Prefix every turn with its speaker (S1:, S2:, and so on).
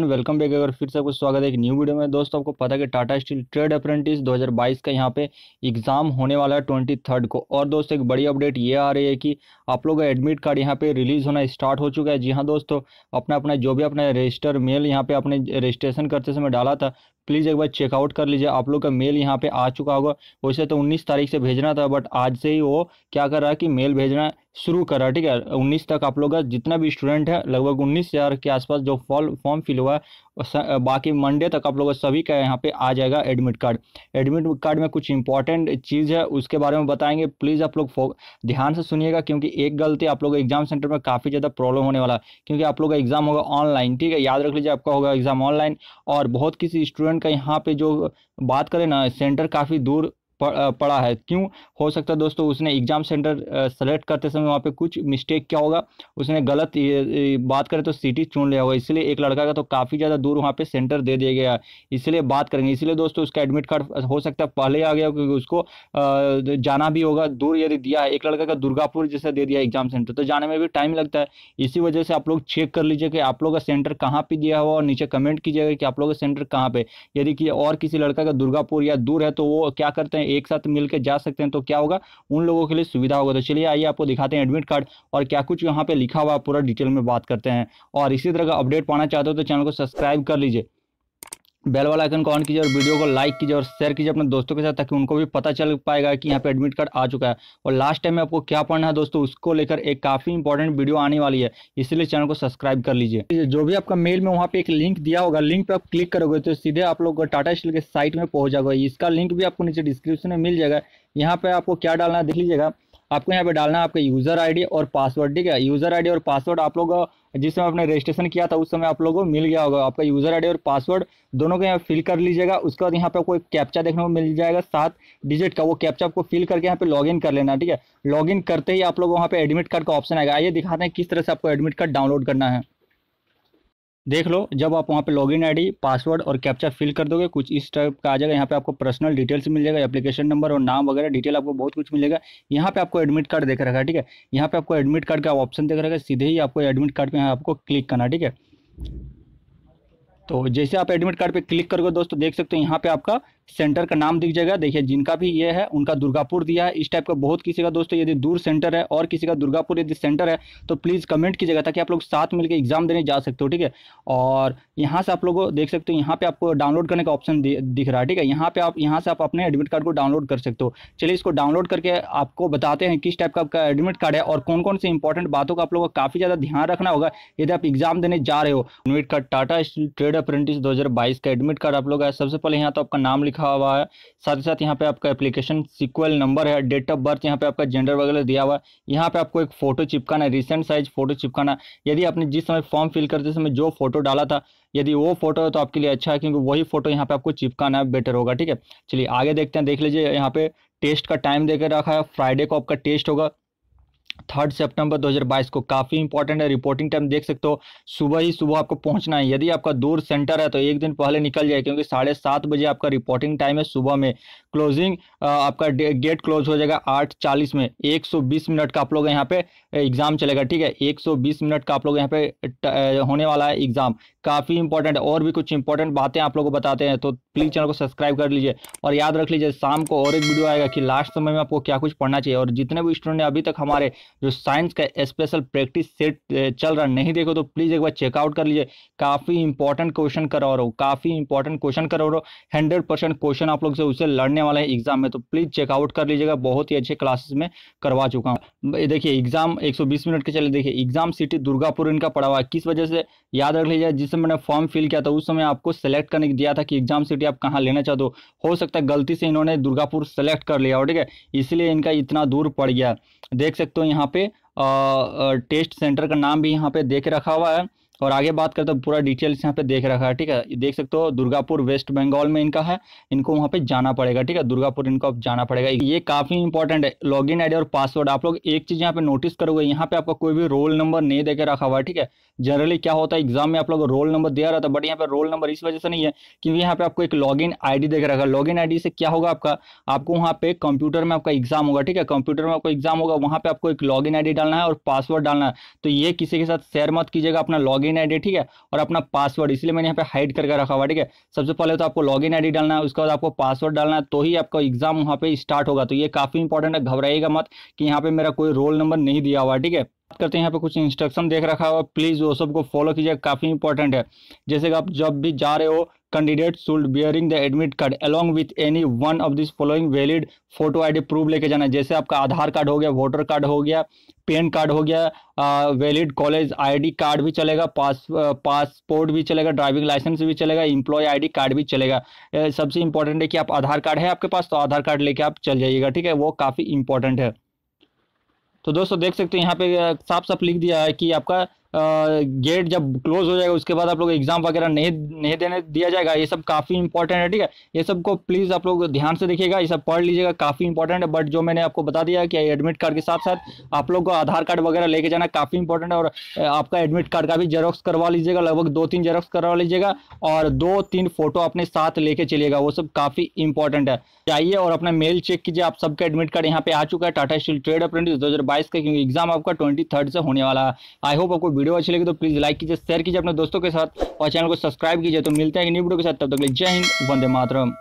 S1: welcome back अगर फिर से कुछ स्वागत है एक न्यू वीडियो में दोस्तों आपको पता है कि टाटा स्टील ट्रेड अप्रेंटिस 2022 का यहाँ पे एग्ज़ाम होने वाला है थर्ड को और दोस्तों एक बड़ी अपडेट ये आ रही है कि आप लोग का एडमिट कार्ड यहाँ पे रिलीज़ होना स्टार्ट हो चुका है जी हाँ दोस्तों अपना अपना जो भी अपना रजिस्टर मेल यहाँ पे अपने रजिस्ट्रेशन करते समय डाला था प्लीज़ एक बार चेकआउट कर लीजिए आप लोग का मेल यहाँ पे आ चुका होगा वैसे तो 19 तारीख से भेजना था बट आज से ही वो क्या कर रहा है कि मेल भेजना शुरू कर रहा है ठीक है 19 तक आप लोग का जितना भी स्टूडेंट है लगभग उन्नीस हज़ार के आसपास जो फॉल फॉर्म फिल हुआ है बाकी मंडे तक आप लोगों सभी का यहाँ पे आ जाएगा एडमिट कार्ड एडमिट कार्ड में कुछ इंपॉर्टेंट चीज़ है उसके बारे में बताएंगे प्लीज़ आप लोग ध्यान से सुनिएगा क्योंकि एक गलती आप लोग एग्जाम सेंटर में काफ़ी ज़्यादा प्रॉब्लम होने वाला है क्योंकि आप लोग का एग्ज़ाम होगा ऑनलाइन ठीक है याद रख लीजिए आपका होगा एग्ज़ाम ऑनलाइन और बहुत किसी स्टूडेंट का यहाँ पर जो बात करें ना सेंटर काफ़ी दूर पड़ा है क्यों हो सकता है दोस्तों उसने एग्जाम सेंटर सेलेक्ट करते समय वहाँ पे कुछ मिस्टेक क्या होगा उसने गलत बात करें तो सिटी चुन लिया होगा इसलिए एक लड़का का तो काफ़ी ज़्यादा दूर वहाँ पे सेंटर दे दिया गया इसलिए बात करेंगे इसलिए दोस्तों उसका एडमिट कार्ड हो सकता है पहले आ गया क्योंकि उसको जाना भी होगा दूर यदि दिया है एक लड़का का दुर्गापुर जैसे दे दिया एग्जाम सेंटर तो जाने में भी टाइम लगता है इसी वजह से आप लोग चेक कर लीजिए कि आप लोग का सेंटर कहाँ पर दिया हुआ और नीचे कमेंट कीजिएगा कि आप लोग का सेंटर कहाँ पर यदि कि और किसी लड़का का दुर्गापुर या दूर है तो वो क्या करते हैं एक साथ मिलकर जा सकते हैं तो क्या होगा उन लोगों के लिए सुविधा होगा तो चलिए आइए आपको दिखाते हैं एडमिट कार्ड और क्या कुछ यहाँ पे लिखा हुआ पूरा डिटेल में बात करते हैं और इसी तरह का अपडेट पाना चाहते हो तो चैनल को सब्सक्राइब कर लीजिए बेल वाला आइकन को ऑन कीजिए और वीडियो को लाइक कीजिए और शेयर कीजिए अपने दोस्तों के साथ ताकि उनको भी पता चल पाएगा कि यहाँ पे एडमिट कार्ड आ चुका है और लास्ट टाइम में आपको क्या पढ़ना है दोस्तों उसको लेकर एक काफ़ी इंपॉर्टेंट वीडियो आने वाली है इसलिए चैनल को सब्सक्राइब कर लीजिए जो भी आपका मेल में वहाँ पे एक लिंक दिया होगा लिंक पे आप क्लिक करोगे तो सीधे आप लोग टाटा स्टील के साइट में पहुंच जाओगे इसका लिंक भी आपको नीचे डिस्क्रिप्शन में मिल जाएगा यहाँ पे आपको क्या डालना है देख लीजिएगा आपको यहाँ पे डालना है आपका यूज़र आईडी और पासवर्ड ठीक है यूज़र आईडी और पासवर्ड आप लोग जिस समय आपने रजिस्ट्रेशन किया था उस समय आप लोगों को मिल गया होगा आपका यूज़र आईडी और पासवर्ड दोनों को यहाँ फिल कर लीजिएगा उसके बाद यहाँ पे आपको एक कैप्चा देखने को मिल जाएगा सात डिजिट का वो कैप्चा आपको फिल करके यहाँ पे लॉगिन कर लेना ठीक है लॉगिन करते ही आप लोग वहाँ पे एडमिट कार्ड का ऑप्शन आएगा आइए दिखाते हैं किस तरह से आपको एडमिट कार्ड डाउनलोड करना है देख लो जब आप वहाँ पे लॉगिन आईडी पासवर्ड और कैप्चा फिल कर दोगे कुछ इस टाइप का आ जाएगा यहाँ पे आपको पर्सनल डिटेल्स मिल जाएगा एप्लीकेशन नंबर और नाम वगैरह डिटेल आपको बहुत कुछ मिलेगा यहाँ पे आपको एडमिट कार्ड देख रखा है ठीक है यहाँ पे आपको एडमिट कार्ड का ऑप्शन देख रखा है सीधे ही आपको एडमिट कार्ड पे यहाँ आपको क्लिक करना ठीक है तो जैसे आप एडमिट कार्ड पर क्लिक करोगे दोस्तों देख सकते हो यहाँ पे आपका सेंटर का नाम दिख जाएगा देखिए जिनका भी ये है उनका दुर्गापुर दिया है इस टाइप का बहुत किसी का दोस्तों यदि दूर सेंटर है और किसी का दुर्गापुर यदि सेंटर है तो प्लीज़ कमेंट कीजिएगा ताकि आप लोग साथ मिलकर एग्जाम देने जा सकते हो ठीक है और यहाँ से आप लोग देख सकते हो यहाँ पे आपको डाउनलोड करने का ऑप्शन दिख रहा है ठीक है यहाँ पे आप यहाँ से आप अपने एडमिट कार्ड को डाउनलोड कर सकते हो चलिए इसको डाउनलोड करके आपको बताते हैं किस टाइप का आपका एडमिट कार्ड है और कौन कौन से इंपॉर्टेंट बातों का आप लोगों को काफ़ी ज़्यादा ध्यान रखना होगा यदि आप एग्जाम देने जा रहे हो admit card Tata trade apprentice दो का एडमिट कार्ड आप लोग सबसे पहले यहाँ तो आपका नाम लिखा हुआ है साथ ही साथ यहाँ पे आपका एप्लीकेशन सिक्वल नंबर है डेट ऑफ बर्थ यहाँ पे आपका जेंडर वगैरह दिया हुआ है यहाँ पे आपको एक फोटो चिपकाना है रिसेंट साइज फोटो चिपकाना यदि आपने जिस समय फॉर्म फिल करते समय जो फोटो डाला था यदि वो फोटो है तो आपके लिए अच्छा है क्योंकि वही फोटो यहाँ पे आपको चिपकाना बेटर होगा ठीक है चलिए आगे देखते हैं देख लीजिए यहाँ पे टेस्ट का टाइम देकर रखा है फ्राइडे को आपका टेस्ट होगा थर्ड सितंबर 2022 को काफ़ी इंपॉर्टेंट है रिपोर्टिंग टाइम देख सकते हो सुबह ही सुबह आपको पहुंचना है यदि आपका दूर सेंटर है तो एक दिन पहले निकल जाए क्योंकि साढ़े सात बजे आपका रिपोर्टिंग टाइम है सुबह में क्लोजिंग आपका गेट क्लोज हो जाएगा आठ चालीस में एक सौ बीस मिनट का आप लोग यहाँ पे एग्ज़ाम चलेगा ठीक है एक सौ बीस मिनट का आप लोग यहाँ पे होने वाला है एग्ज़ाम काफ़ी इंपॉर्टेंट और भी कुछ इंपॉर्टेंट बातें आप लोग को बताते हैं तो प्लीज़ चैनल को सब्सक्राइब कर लीजिए और याद रख लीजिए शाम को और एक वीडियो आएगा कि लास्ट समय में आपको क्या कुछ पढ़ना चाहिए और जितने भी स्टूडेंट अभी तक हमारे जो साइंस का स्पेशल प्रैक्टिस सेट चल रहा नहीं देखो तो प्लीज़ एक बार चेकआउट कर लीजिए काफ़ी इंपॉर्टेंट क्वेश्चन करा रहा हूँ काफ़ी इंपॉर्टेंट क्वेश्चन करा रहा हूँ हंड्रेड परसेंट क्वेश्चन आप लोग से उसे लड़ने वाला है एग्जाम में तो प्लीज़ चेकआउट कर लीजिएगा बहुत ही अच्छे क्लासेस में करवा चुका हूँ देखिए एग्जाम एक मिनट के चले देखिए एग्जाम सिटी दुर्गापुर इनका पड़ा हुआ है किस वजह से याद रख लीजिए जिस मैंने फॉर्म फिल किया था उस समय आपको सेलेक्ट करने दिया था कि एग्जाम सिटी आप कहाँ लेना चाहते हो हो सकता है गलती से इन्होंने दुर्गापुर सेलेक्ट कर लिया और ठीक है इसलिए इनका इतना दूर पड़ गया देख सकते हो यहाँ पे टेस्ट सेंटर का नाम भी यहाँ पे देख रखा हुआ है और आगे बात करते हैं पूरा डिटेल्स यहाँ पे देख रखा है ठीक है देख सकते हो दुर्गापुर वेस्ट बंगाल में इनका है इनको वहाँ पे जाना पड़ेगा ठीक है दुर्गापुर इनको अब जाना पड़ेगा ये काफ़ी इंपॉर्टेंट है लॉग इन और पासवर्ड आप लोग एक चीज़ यहाँ पे नोटिस करोगे यहाँ पे आपका कोई भी रोल नंबर नहीं देकर रखा हुआ है ठीक है जनरली क्या होता है एग्जाम में आप लोग रोल नंबर दिया रहता है बट यहाँ पे रोल नंबर इस वजह से नहीं है क्योंकि यहाँ पे आपको एक लॉग इन आई देख रखा लॉग इन से क्या होगा आपका आपको वहाँ पे कंप्यूटर में आपका एग्जाम होगा ठीक है कंप्यूटर में आपको एग्जाम होगा वहाँ पे आपको एक लॉग इन डालना है और पासवर्ड डालना है तो ये किसी के साथ शेयर मत कीजिएगा अपना लॉग लॉगिन आईडी ठीक है और अपना पासवर्ड इसलिए मैंने यहाँ पे हाइड करके रखा हुआ ठीक है सबसे पहले तो आपको लॉगिन आईडी डालना है उसके बाद आपको पासवर्ड डालना है तो ही आपका एग्जाम वहाँ पे स्टार्ट होगा तो ये काफ़ी इंपॉर्टेंट है घबराइएगा मत कि यहाँ पे मेरा कोई रोल नंबर नहीं दिया हुआ ठीक है बात करते हैं यहाँ पे कुछ इंस्ट्रक्शन देख रखा है और प्लीज़ वो सबको फॉलो कीजिए काफ़ी इंपॉर्टेंट है जैसे कि आप जब भी जा रहे हो candidate should bearing the admit card along with any one of these following valid photo id proof लेके जाना जैसे आपका आधार कार्ड हो गया वोटर कार्ड हो गया पेन कार्ड हो गया वैलिड कॉलेज आईडी कार्ड भी चलेगा पास पासपोर्ट भी चलेगा ड्राइविंग लाइसेंस भी चलेगा एम्प्लॉय आईडी कार्ड भी चलेगा सबसे इंपॉर्टेंट है कि आप आधार कार्ड है आपके पास तो आधार कार्ड लेके आप चल जाइएगा ठीक है वो काफ़ी इंपॉर्टेंट है तो दोस्तों देख सकते हैं यहाँ पे साफ साफ लिख दिया है कि आपका गेट जब क्लोज हो जाएगा उसके बाद आप लोग एग्जाम वगैरह नहीं नहीं देने दिया जाएगा ये सब काफ़ी इंपॉर्टेंट है ठीक है ये सब को प्लीज़ आप लोग ध्यान से देखिएगा ये सब पढ़ लीजिएगा काफ़ी इंपॉर्टेंट है बट जो मैंने आपको बता दिया कि एडमिट कार्ड के साथ साथ आप लोग को आधार कार्ड वगैरह लेके जाना काफ़ी इंपॉर्टेंट है और आपका एडमिट कार्ड का भी जेरोक्स करवा लीजिएगा लगभग दो तीन जेरोक्स करवा लीजिएगा और दो तीन फोटो अपने साथ लेके चलिएगा वो सब काफ़ी इंपॉर्टेंट है जाइए और अपना मेल चेक कीजिए आप सबका एडमिट कार्ड यहाँ पे आ चुका है टाटा स्टील ट्रेड अप्रेंटिस दो का क्योंकि एग्जाम आपका ट्वेंटी से होने वाला है आई होप आपको वीडियो अच्छी लगी तो प्लीज़ लाइक कीजिए शेयर कीजिए अपने दोस्तों के साथ और चैनल को सब्सक्राइब कीजिए तो मिलते हैं न्यू वीडियो के साथ तब तक जय हिंद वंदे मातरम